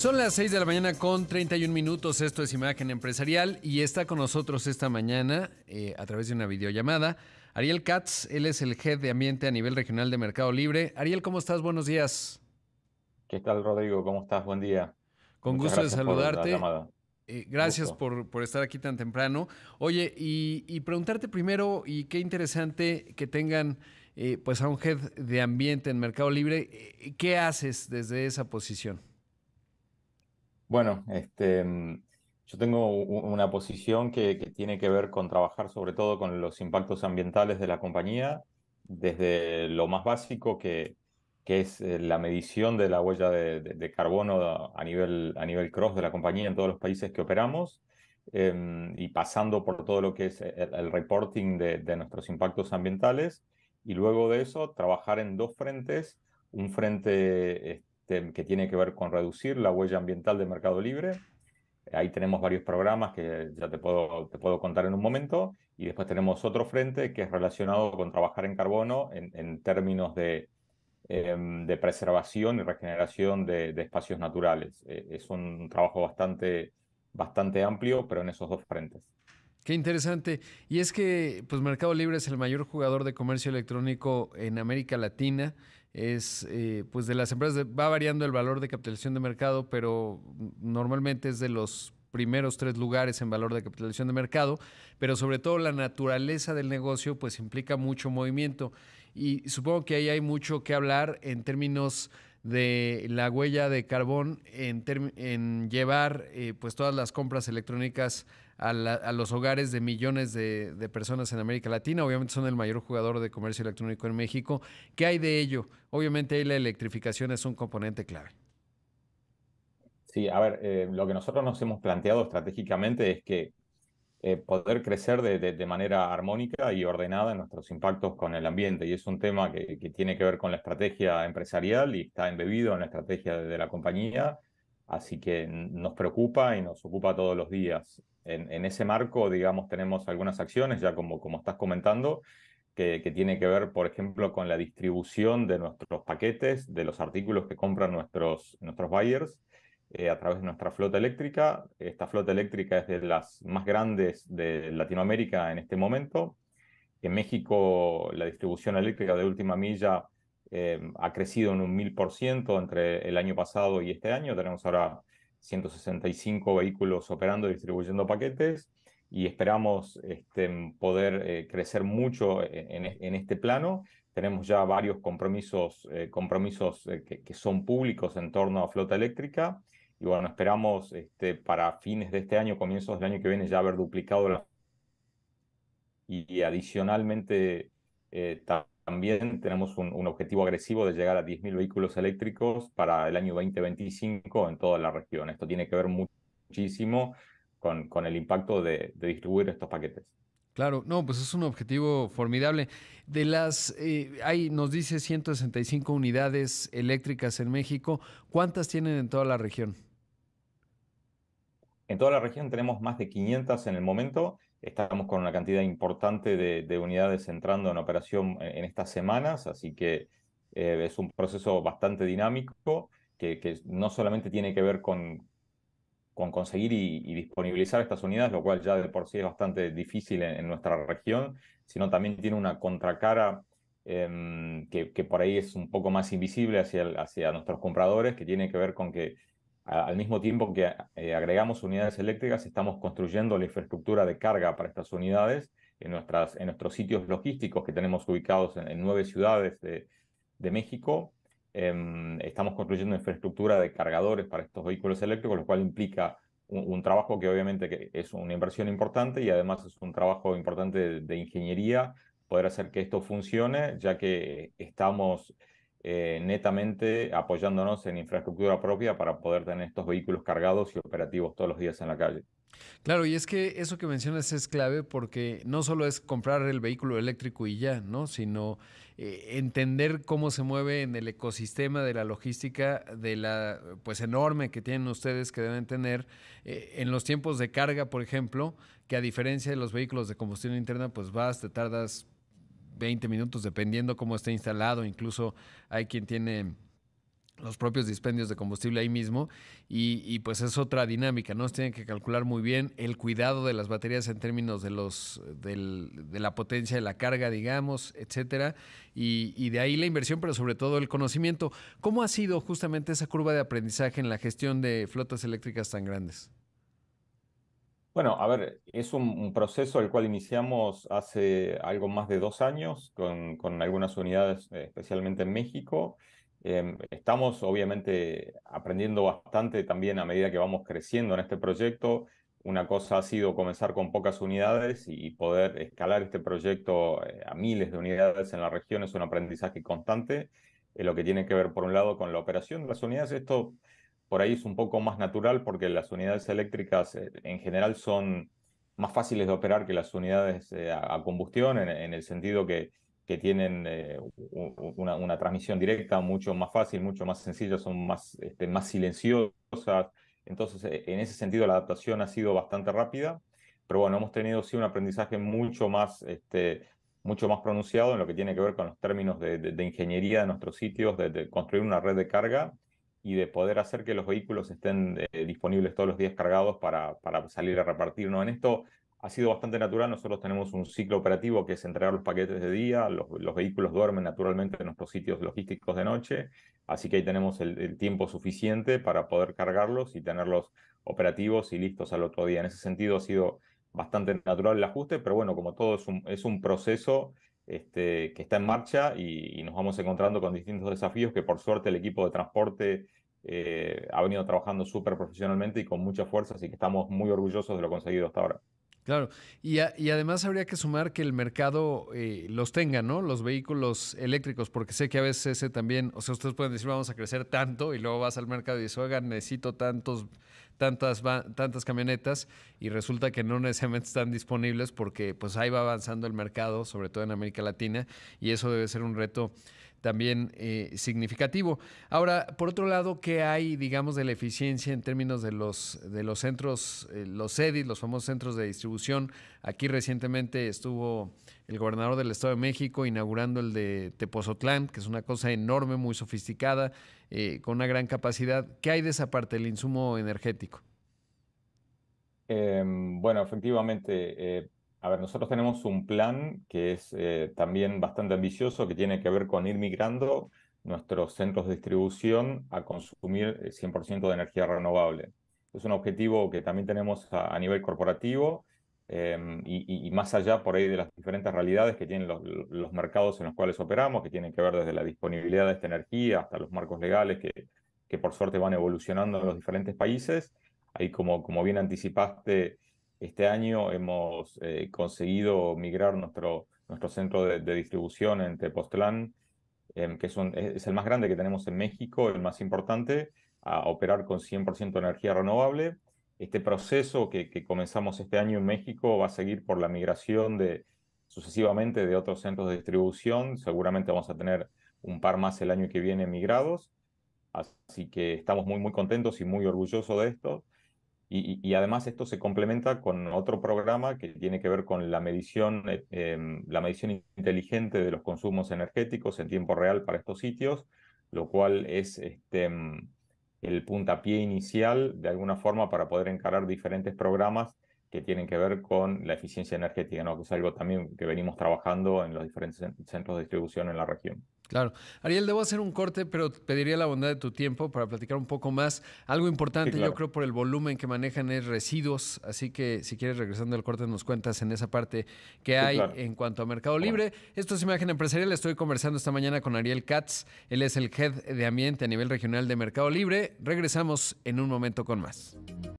Son las 6 de la mañana con 31 minutos. Esto es Imagen Empresarial y está con nosotros esta mañana eh, a través de una videollamada. Ariel Katz, él es el head de ambiente a nivel regional de Mercado Libre. Ariel, ¿cómo estás? Buenos días. ¿Qué tal, Rodrigo? ¿Cómo estás? Buen día. Con gusto de saludarte. Eh, gracias por, estar aquí tan temprano. Oye, y, preguntarte primero, y qué interesante que tengan eh, pues a un head de ambiente en Mercado Libre. ¿Qué haces desde esa posición? Bueno, este, mm, yo tengo una posición que, tiene que ver con trabajar sobre todo con los impactos ambientales de la compañía, desde lo más básico que, que es eh, la medición de la huella de, carbono a nivel, a nivel cross de la compañía en todos los países que operamos, em, y pasando por todo lo que es eh, el, reporting de, de nuestros impactos ambientales, y luego de eso trabajar en dos frentes, un frente... Este, que tiene que ver con reducir la huella ambiental de Mercado Libre. Ahí tenemos varios programas que ya te puedo, te puedo contar en un momento. Y después tenemos otro frente que es relacionado con trabajar en carbono en, términos em, de, preservación y regeneración de, espacios naturales. E, es un trabajo bastante, bastante amplio, pero en esos dos frentes. Qué interesante. Y es que pues Mercado Libre es el mayor jugador de comercio electrónico en América Latina es eh, pues de las empresas, va variando el valor de capitalización de mercado, pero normalmente es de los primeros tres lugares en valor de capitalización de mercado, pero sobre todo la naturaleza del negocio pues implica mucho movimiento y supongo que ahí hay mucho que hablar en términos de la huella de carbón en, llevar eh, pues todas las compras electrónicas a, los hogares de millones de, personas en América Latina. Obviamente son el mayor jugador de comercio electrónico en México. ¿Qué hay de ello? Obviamente ahí la electrificación es un componente clave. Sí, a ver, eh, lo que nosotros nos hemos planteado estratégicamente es que eh, poder crecer de, manera armónica y ordenada en nuestros impactos con el ambiente. Y es un tema que, tiene que ver con la estrategia empresarial y está embebido en la estrategia de, la compañía. Así que nos preocupa y nos ocupa todos los días. En, ese marco, digamos, tenemos algunas acciones, ya como, como estás comentando, que, que, tiene que ver, por ejemplo, con la distribución de nuestros paquetes, de los artículos que compran nuestros, nuestros buyers eh, a través de nuestra flota eléctrica. Esta flota eléctrica es de las más grandes de Latinoamérica en este momento. En México la distribución eléctrica de última milla eh, ha crecido en un 1000% entre el año pasado y este año. Tenemos ahora 165 vehículos operando y distribuyendo paquetes y esperamos este, poder eh, crecer mucho en, este plano. Tenemos ya varios compromisos, compromisos que, que, son públicos en torno a flota eléctrica y bueno, esperamos este, para fines de este año, comienzos del año que viene, ya haber duplicado la... Y, adicionalmente, eh, también tenemos un, objetivo agresivo de llegar a 10.000 vehículos eléctricos para el año 2025 en toda la región. Esto tiene que ver muchísimo con, con el impacto de, distribuir estos paquetes. Claro, no, pues es un objetivo formidable. De las, eh, nos dice 165 unidades eléctricas en México, ¿cuántas tienen en toda la región? En toda la región tenemos más de 500 en el momento. Estamos con una cantidad importante de, unidades entrando en operación eh, en, estas semanas, así que eh, es un proceso bastante dinámico que, no solamente tiene que ver con, conseguir y, disponibilizar estas unidades, lo cual ya de por sí es bastante difícil en, nuestra región, sino también tiene una contracara em, que, por ahí es un poco más invisible hacia nuestros compradores, que tiene que ver con que al mismo tiempo que eh, agregamos unidades eléctricas, estamos construyendo la infraestructura de carga para estas unidades en, nuestras, en nuestros sitios logísticos que tenemos ubicados en, nueve ciudades de, México. Em, estamos construyendo infraestructura de cargadores para estos vehículos eléctricos, lo cual implica un, trabajo que obviamente que es una inversión importante y además es un trabajo importante de ingeniería poder hacer que esto funcione, ya que eh, estamos eh, netamente apoyándonos en infraestructura propia para poder tener estos vehículos cargados y operativos todos los días en la calle. Claro, y es que eso que mencionas es clave porque no solo es comprar el vehículo eléctrico y ya, ¿no? Sino eh, entender cómo se mueve en el ecosistema de la logística, de la pues enorme que tienen ustedes que deben tener eh, en los tiempos de carga, por ejemplo, que a diferencia de los vehículos de combustión interna, pues vas, te tardas 20 minutos, dependiendo cómo esté instalado. Incluso hay quien tiene los propios dispendios de combustible ahí mismo y, pues es otra dinámica, ¿no? Tienen que calcular muy bien el cuidado de las baterías en términos de los de la potencia de la carga, digamos, etcétera, y, de ahí la inversión, pero sobre todo el conocimiento. ¿Cómo ha sido justamente esa curva de aprendizaje en la gestión de flotas eléctricas tan grandes? Bueno, a ver, es un, proceso el cual iniciamos hace algo más de dos años con, algunas unidades, eh, especialmente en México. Em, estamos obviamente aprendiendo bastante también a medida que vamos creciendo en este proyecto. Una cosa ha sido comenzar con pocas unidades y poder escalar este proyecto eh, a miles de unidades en la región es un aprendizaje constante. Eh, lo que tiene que ver, por un lado, con la operación de las unidades. Esto por ahí es un poco más natural porque las unidades eléctricas eh, en general son más fáciles de operar que las unidades eh, a combustión, en, el sentido que, tienen eh, una, transmisión directa mucho más fácil, mucho más sencilla, son más, este, más silenciosas. Entonces, en ese sentido, la adaptación ha sido bastante rápida, pero bueno, hemos tenido sí un aprendizaje mucho más, este, mucho más pronunciado en lo que tiene que ver con los términos de, ingeniería de nuestros sitios, de, construir una red de carga y de poder hacer que los vehículos estén eh, disponibles todos los días cargados para, para salir a repartir. En esto ha sido bastante natural. Nosotros tenemos un ciclo operativo que es entregar los paquetes de día, los, vehículos duermen naturalmente en nuestros sitios logísticos de noche, así que ahí tenemos el, el, tiempo suficiente para poder cargarlos y tenerlos operativos y listos al otro día. En ese sentido ha sido bastante natural el ajuste, pero bueno, como todo es un, es un proceso este, que está en marcha y, nos vamos encontrando con distintos desafíos que por suerte el equipo de transporte eh, ha venido trabajando súper profesionalmente y con mucha fuerza, así que estamos muy orgullosos de lo conseguido hasta ahora. Claro, y, además habría que sumar que el mercado eh, los tenga, ¿no? Los vehículos eléctricos, porque sé que a veces ese también, o sea, ustedes pueden decir vamos a crecer tanto y luego vas al mercado y dices, necesito tantos, tantas, tantas camionetas y resulta que no necesariamente están disponibles porque pues ahí va avanzando el mercado, sobre todo en América Latina, y eso debe ser un reto también eh, significativo. Ahora, por otro lado, ¿qué hay, digamos, de la eficiencia en términos de los, de los centros, eh, los CEDIS, los famosos centros de distribución? Aquí recientemente estuvo el gobernador del Estado de México inaugurando el de Tepozotlán, que es una cosa enorme, muy sofisticada, eh, con una gran capacidad. ¿Qué hay de esa parte, del insumo energético? Em, bueno, efectivamente a ver, nosotros tenemos un plan que es eh, también bastante ambicioso, que tiene que ver con ir migrando nuestros centros de distribución a consumir 100% eh, de energía renovable. Es un objetivo que también tenemos a, nivel corporativo em, y, más allá por ahí de las diferentes realidades que tienen los, los, mercados en los cuales operamos, que tienen que ver desde la disponibilidad de esta energía hasta los marcos legales que, que por suerte van evolucionando en los diferentes países. Ahí como, como bien anticipaste, este año hemos eh, conseguido migrar nuestro, nuestro centro de, distribución en Tepoztlán, em, que es, el más grande que tenemos en México, el más importante, a operar con 100% de energía renovable. Este proceso que, comenzamos este año en México va a seguir por la migración de, sucesivamente de otros centros de distribución. Seguramente vamos a tener un par más el año que viene migrados. Así que estamos muy, muy contentos y muy orgullosos de esto. Y, además esto se complementa con otro programa que tiene que ver con la medición, eh, em, la medición inteligente de los consumos energéticos en tiempo real para estos sitios, lo cual es este, mm, el puntapié inicial de alguna forma para poder encarar diferentes programas que tienen que ver con la eficiencia energética, ¿no? que es algo también que venimos trabajando en los diferentes centros de distribución en la región. Claro. Ariel, debo hacer un corte, pero pediría la bondad de tu tiempo para platicar un poco más. Algo importante, yo creo, por el volumen que manejan es residuos, así que si quieres, regresando al corte, nos cuentas en esa parte que hay en cuanto a Mercado Libre. Esto es Imagen Empresarial. Estoy conversando esta mañana con Ariel Katz. Él es el Head de Ambiente a nivel regional de Mercado Libre. Regresamos en un momento con más.